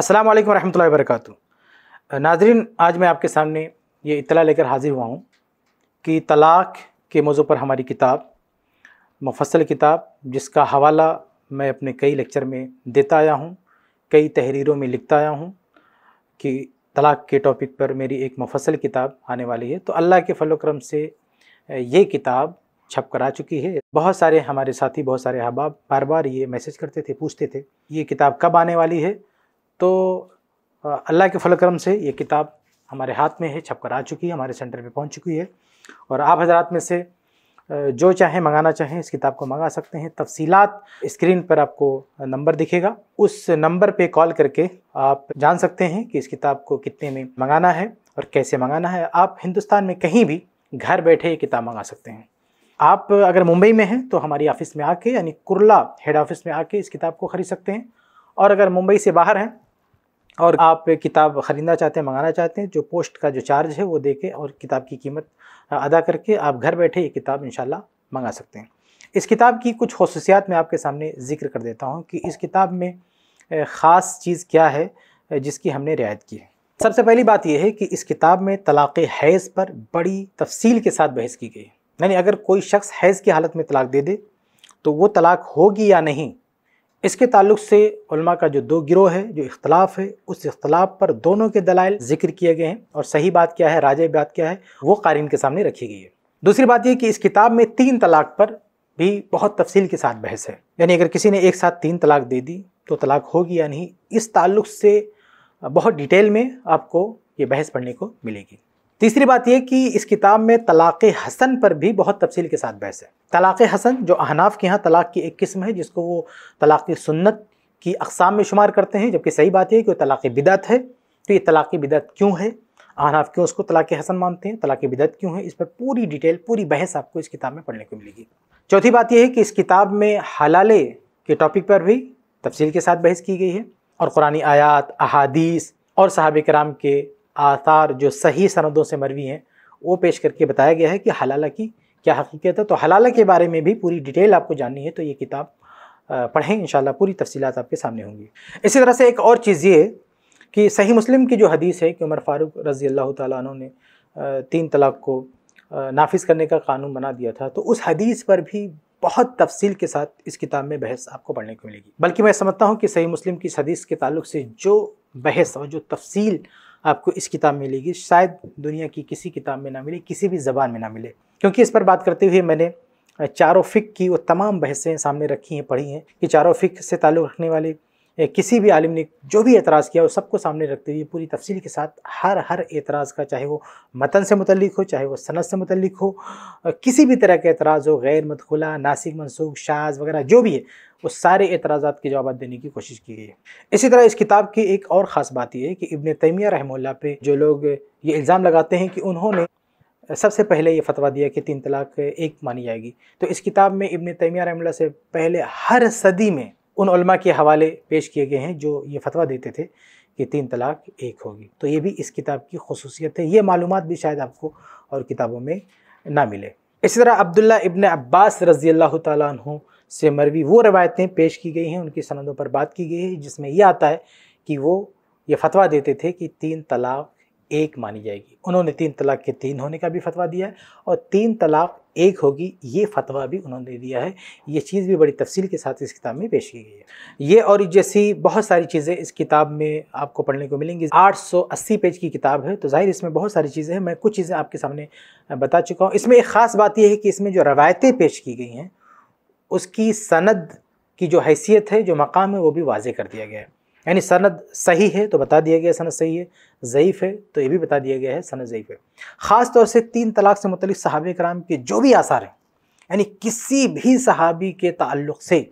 अस्सलाम वालेकुम रहमतुल्लाहि वबरकatuh नाजरीन आज मैं आपके सामने ये इतला लेकर हाज़िर हुआ हूँ कि तलाक़ के मौजू पर हमारी किताब मुफसल किताब जिसका हवाला मैं अपने कई लेक्चर में देता आया हूँ कई तहरीरों में लिखता आया हूँ कि तलाक़ के टॉपिक पर मेरी एक मुफसल किताब आने वाली है तो अल्लाह के फलोक्रम से ये किताब छप कर आ चुकी है बहुत सारे हमारे साथी बहुत सारे अहबाब बार बार ये मैसेज करते थे पूछते थे ये किताब कब आने वाली है तो अल्लाह के फलक्रम से ये किताब हमारे हाथ में है छपकर आ चुकी है हमारे सेंटर पे पहुंच चुकी है और आप हजरात में से जो चाहें मंगाना चाहें इस किताब को मंगा सकते हैं तफसीलात स्क्रीन पर आपको नंबर दिखेगा उस नंबर पे कॉल करके आप जान सकते हैं कि इस किताब को कितने में मंगाना है और कैसे मंगाना है आप हिंदुस्तान में कहीं भी घर बैठे ये किताब मंगा सकते हैं आप अगर मुंबई में हैं तो हमारी ऑफ़िस में आके यानी कुरला हेड ऑफ़िस में आके इस किताब को ख़रीद सकते हैं और अगर मुंबई से बाहर हैं और आप किताब ख़रीदना चाहते हैं मंगाना चाहते हैं जो पोस्ट का जो चार्ज है वो दे के और किताब की कीमत अदा करके आप घर बैठे ये किताब इन मंगा सकते हैं इस किताब की कुछ खसूसियात मैं आपके सामने ज़िक्र कर देता हूँ कि इस किताब में ख़ास चीज़ क्या है जिसकी हमने रियायत की है सबसे पहली बात यह है कि इस किताब में तलाक़ हैज़ पर बड़ी तफसील के साथ बहस की गई यानी अगर कोई शख्स हैज़ की हालत में तलाक दे दे तो वो तलाक होगी या नहीं इसके ताल्लुक से उलमा का जो दो गिरोह है जो इख्तलाफ है उस इख्तलाफ पर दोनों के दलाइल जिक्र किए गए हैं और सही बात क्या है राज बात क्या है वो कारीन के सामने रखी गई है दूसरी बात यह कि इस किताब में तीन तलाक पर भी बहुत तफसील के साथ बहस है यानी अगर किसी ने एक साथ तीन तलाक दे दी तो तलाक होगी या नहीं इस ताल्लुक से बहुत डिटेल में आपको ये बहस पढ़ने को मिलेगी तीसरी बात यह कि इस किताब में तलाक़ हसन पर भी बहुत तफसील के साथ बहस है तलाक़ हसन जो अहनाफ के यहाँ तलाक़ की एक किस्म है जिसको वो तलाक़ सुन्नत की अकसाम में शुमार करते हैं जबकि सही बात यह कि तलाक़ बिदत है तो ये तलाक़ बिदत क्यों है अहनाफ क्यों उसको तलाक़ हसन मानते हैं तलाक़ बिदत क्यों है इस पर पूरी डिटेल पूरी बहस आपको इस किताब में पढ़ने को मिलेगी चौथी बात यह है कि इस किताब में हलाले के टॉपिक पर भी तफसील के साथ बहस की गई है और क़ुरानी आयात अहादीस और साहब कराम के आसार जो सही सनदों से मरवी हैं वो पेश करके बताया गया है कि हलाला की क्या हकीकत है तो हलाला के बारे में भी पूरी डिटेल आपको जाननी है तो ये किताब पढ़ें इन पूरी तफसीत आपके सामने होंगी इसी तरह से एक और चीज़ ये कि सही मुस्लिम की जो हदीस है कि उमर फ़ारूक रज़ी अल्लाह तु ने तीन तलाक को नाफिज करने का कानून बना दिया था तो उस हदीस पर भी बहुत तफसील के साथ इस किताब में बहस आपको पढ़ने को मिलेगी बल्कि मैं समझता हूँ कि सही मुस्लिम की इस हदीस के ताल्लुक से जो बहस और जो तफसील आपको इस किताब में मिलेगी शायद दुनिया की किसी किताब में ना मिले किसी भी ज़बान में ना मिले क्योंकि इस पर बात करते हुए मैंने चारों फ़िक की वो तमाम बहसें सामने रखी हैं पढ़ी हैं कि चारों फ़िक से ताल्लुक़ रखने वाले किसी भी आलिम ने जो भी एतराज़ किया वो सबको सामने रखते हुए पूरी तफसील के साथ हर हर एतराज़ का चाहे वो मतन से मुतलिक हो चाहे वो सनत से मुतलिक हो किसी भी तरह का एतराज़ हो गैर मतखुला नासिक मनसूख शाज वगैरह जो भी है उस सारे एतराज़ा के जवाब देने की कोशिश की गई है इसी तरह इस किताब की एक और ख़ास बात यह है कि इबन तैमिया रहमल्ला पे जो लोग ये इल्ज़ाम लगाते हैं कि उन्होंने सबसे पहले ये फतवा दिया कि तीन तलाक एक मानी जाएगी तो इस किताब में इबन तैमिया रहमल्ला से पहले हर सदी में उन के हवाले पेश किए गए हैं जो ये फतवा देते थे कि तीन तलाक एक होगी तो ये भी इस किताब की खसूसियत है ये मालूम भी शायद आपको और किताबों में ना मिले इसी तरह अब्दुल्ला इबन अब्बास रज़ी अल्लाह तु से मरवी वो रवायतें पेश की गई हैं उनकी सनदों पर बात की गई है जिसमें यह आता है कि वो ये फतवा देते थे कि तीन तलाक एक मानी जाएगी उन्होंने तीन तलाक के तीन होने का भी फतवा दिया है और तीन तलाक एक होगी ये फतवा भी उन्होंने दिया है ये चीज़ भी बड़ी तफसील के साथ इस किताब में पेश की गई है ये और जैसी बहुत सारी चीज़ें इस किताब में आपको पढ़ने को मिलेंगी 880 पेज की किताब है तो जाहिर इसमें बहुत सारी चीज़ें हैं मैं कुछ चीज़ें आपके सामने बता चुका हूँ इसमें एक ख़ास बात यह है कि इसमें जो रवायतें पेश की गई हैं उसकी सनद की जो हैसियत है जो मकाम है वो भी वाजे कर दिया गया है यानी सनद सही है तो बता दिया गया सनद सही है ज़यीफ़ है तो ये भी बता दिया गया है सनद ज़यीफ़ है ख़ास तौर से तीन तलाक से मतलब सहाब कराम के जो भी आसार हैं यानी किसी भी सहाबी के ताल्लुक़ से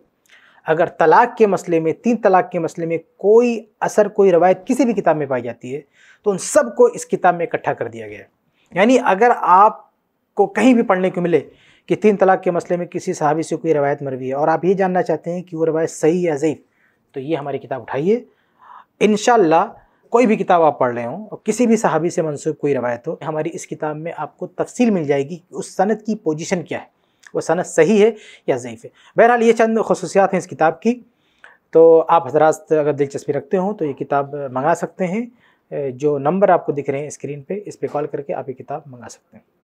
अगर तलाक के मसले में तीन तलाक के मसले में कोई असर कोई रवायत किसी भी किताब में पाई जाती है तो उन सबको इस किताब में इकट्ठा कर दिया गया है यानी अगर आपको कहीं भी पढ़ने को मिले कि तीन तलाक के मसले में किसी सहाबी से कोई रवायत मरवी है और आप ये जानना चाहते हैं कि वो रवायत सही या ज़यीफ़ तो ये हमारी किताब उठाइए इन कोई भी किताब आप पढ़ रहे हों और किसी भी सहाबी से मनसूब कोई रवायत हो हमारी इस किताब में आपको तफसील मिल जाएगी कि उस सनत की पोजीशन क्या है वो सनत सही है या ज़यीफ़ है बहरहाल ये चंद खसूसियात हैं इस किताब की तो आप हजरात अगर दिलचस्पी रखते हो तो ये किताब मंगा सकते हैं जो नंबर आपको दिख रहे हैं स्क्रीन पर इस पर कॉल करके आप ये किताब मंगा सकते हैं